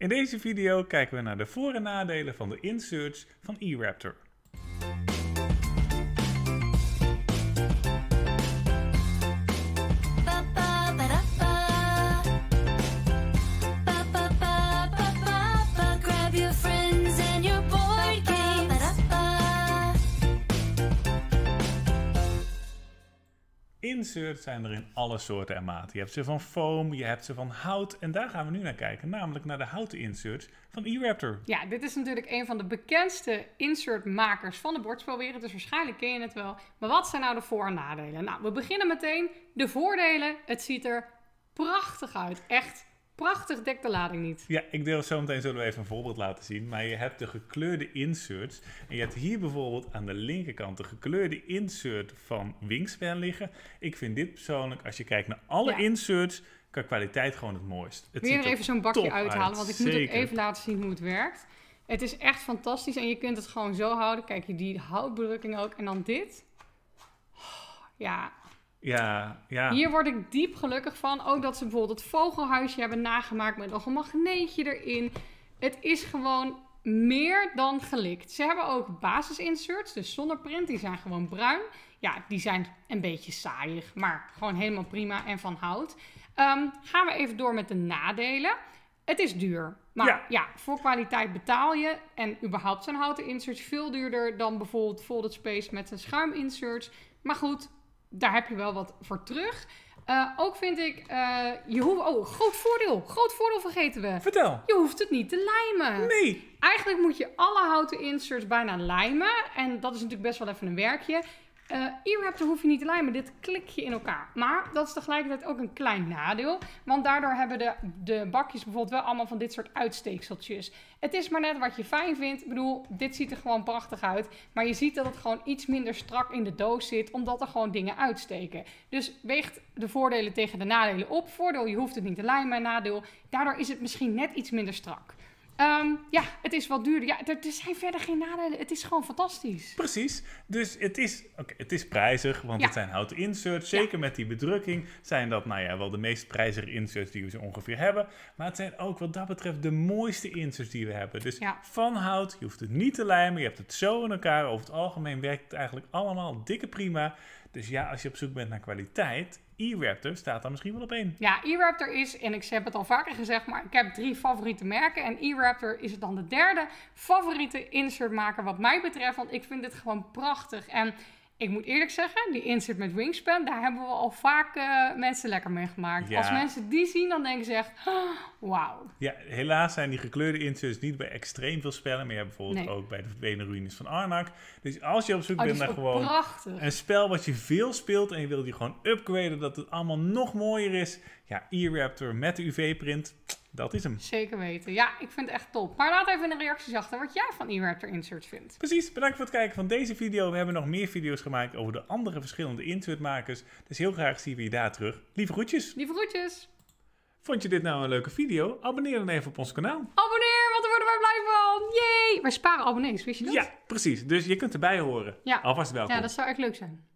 In deze video kijken we naar de voor- en nadelen van de inserts van eRaptor. Insert zijn er in alle soorten en maten. Je hebt ze van foam, je hebt ze van hout. En daar gaan we nu naar kijken, namelijk naar de houten inserts van E-Raptor. Ja, dit is natuurlijk een van de bekendste insertmakers van de bordspelwereld. Dus waarschijnlijk ken je het wel. Maar wat zijn nou de voor- en nadelen? Nou, we beginnen meteen. De voordelen, het ziet er prachtig uit. Echt prachtig dekt de lading niet. Ja, ik deel zo meteen zullen we even een voorbeeld laten zien. Maar je hebt de gekleurde inserts. En je hebt hier bijvoorbeeld aan de linkerkant de gekleurde insert van Wingspan liggen. Ik vind dit persoonlijk, als je kijkt naar alle inserts, qua kwaliteit gewoon het mooist. Ik Wil er even zo'n bakje uithalen? Want ik moet ook even laten zien hoe het werkt. Het is echt fantastisch en je kunt het gewoon zo houden. Kijk, die houtbedrukking ook. En dan dit. Ja, ja, ja. Hier word ik diep gelukkig van. Ook dat ze bijvoorbeeld het vogelhuisje hebben nagemaakt met nog een magneetje erin. Het is gewoon meer dan gelikt. Ze hebben ook basisinserts, dus zonder print. Die zijn gewoon bruin. Ja, die zijn een beetje saaiig, maar gewoon helemaal prima en van hout. Ehm, gaan we even door met de nadelen. Het is duur. Maar ja. voor kwaliteit betaal je. En überhaupt zijn houten inserts veel duurder dan bijvoorbeeld folded space met een inserts. Maar goed, daar heb je wel wat voor terug. Eh, ook vind ik, eh, je hoeft, oh, groot voordeel. Groot voordeel vergeten we. Vertel. Je hoeft het niet te lijmen. Nee. Eigenlijk moet je alle houten inserts bijna lijmen. En dat is natuurlijk best wel even een werkje. Uh, eh, e-raptor hoef je niet te lijmen, dit klik je in elkaar. Maar dat is tegelijkertijd ook een klein nadeel, want daardoor hebben de, de bakjes bijvoorbeeld wel allemaal van dit soort uitsteekseltjes. Het is maar net wat je fijn vindt. Ik bedoel, dit ziet er gewoon prachtig uit, maar je ziet dat het gewoon iets minder strak in de doos zit, omdat er gewoon dingen uitsteken. Dus weegt de voordelen tegen de nadelen op. Voordeel, je hoeft het niet te lijmen, nadeel, daardoor is het misschien net iets minder strak. Ehm, ja, het is wat duurder. Ja, er, zijn verder geen nadelen. Het is gewoon fantastisch. Precies. Dus het is, oké, het is prijzig, want het zijn houten inserts. Zeker met die bedrukking zijn dat, nou ja, wel de meest prijzige inserts die we zo ongeveer hebben. Maar het zijn ook wat dat betreft de mooiste inserts die we hebben. Dus van hout, je hoeft het niet te lijmen, je hebt het zo in elkaar. Over het algemeen werkt het eigenlijk allemaal dikke prima. Dus ja, als je op zoek bent naar kwaliteit, E-Raptor staat daar misschien wel op één. Ja, E-Raptor is, en ik heb het al vaker gezegd, maar ik heb drie favoriete merken. En E-Raptor is het dan de derde favoriete insertmaker wat mij betreft. Want ik vind dit gewoon prachtig. En ik moet eerlijk zeggen, die insert met Wingspan, daar hebben we al vaak eh, mensen lekker mee gemaakt. Als mensen die zien, dan denken ze echt, ah, wauw. Ja, helaas zijn die gekleurde inserts niet bij extreem veel spellen. Maar je hebt bijvoorbeeld ook bij de verdwenen ruïnes van Arnak. Dus als je op zoek oh, bent naar gewoon prachtig. een spel wat je veel speelt en je wilt die gewoon upgraden, dat het allemaal nog mooier is. Ja, E-Raptor met de UV-print dat is hem. Zeker weten. Ja, ik vind het echt top. Maar laat even de reacties achter wat jij van e-raptor insert vindt. Precies, bedankt voor het kijken van deze video. We hebben nog meer video's gemaakt over de andere verschillende insertmakers. Dus heel graag zien we je daar terug. Lieve groetjes. Lieve groetjes. Vond je dit nou een leuke video? Abonneer dan even op ons kanaal. Abonneer, want daar worden wij blij van. Jee! Wij sparen abonnees, wist je dat? Ja, precies. Dus je kunt erbij horen. Ja. Alvast welkom. Ja, dat zou echt leuk zijn.